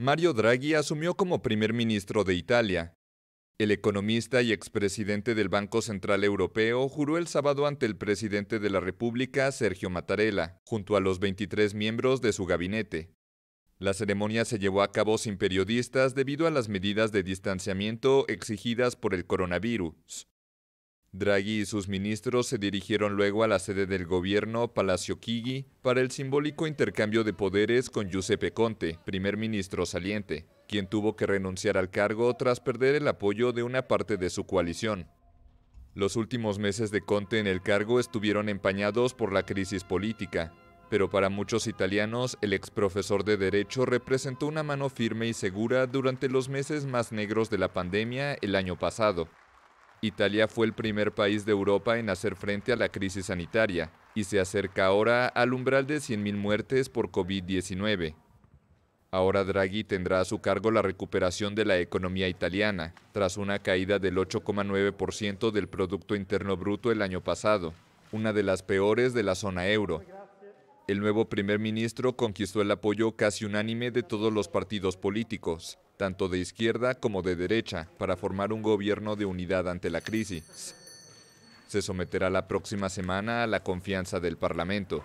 Mario Draghi asumió como primer ministro de Italia. El economista y expresidente del Banco Central Europeo juró el sábado ante el presidente de la República, Sergio Mattarella, junto a los 23 miembros de su gabinete. La ceremonia se llevó a cabo sin periodistas debido a las medidas de distanciamiento exigidas por el coronavirus. Draghi y sus ministros se dirigieron luego a la sede del gobierno, Palacio Chigi, para el simbólico intercambio de poderes con Giuseppe Conte, primer ministro saliente, quien tuvo que renunciar al cargo tras perder el apoyo de una parte de su coalición. Los últimos meses de Conte en el cargo estuvieron empañados por la crisis política, pero para muchos italianos el ex profesor de Derecho representó una mano firme y segura durante los meses más negros de la pandemia el año pasado. Italia fue el primer país de Europa en hacer frente a la crisis sanitaria y se acerca ahora al umbral de 100.000 muertes por COVID-19. Ahora Draghi tendrá a su cargo la recuperación de la economía italiana, tras una caída del 8,9% del Producto Interno Bruto el año pasado, una de las peores de la zona euro. El nuevo primer ministro conquistó el apoyo casi unánime de todos los partidos políticos, tanto de izquierda como de derecha, para formar un gobierno de unidad ante la crisis. Se someterá la próxima semana a la confianza del Parlamento.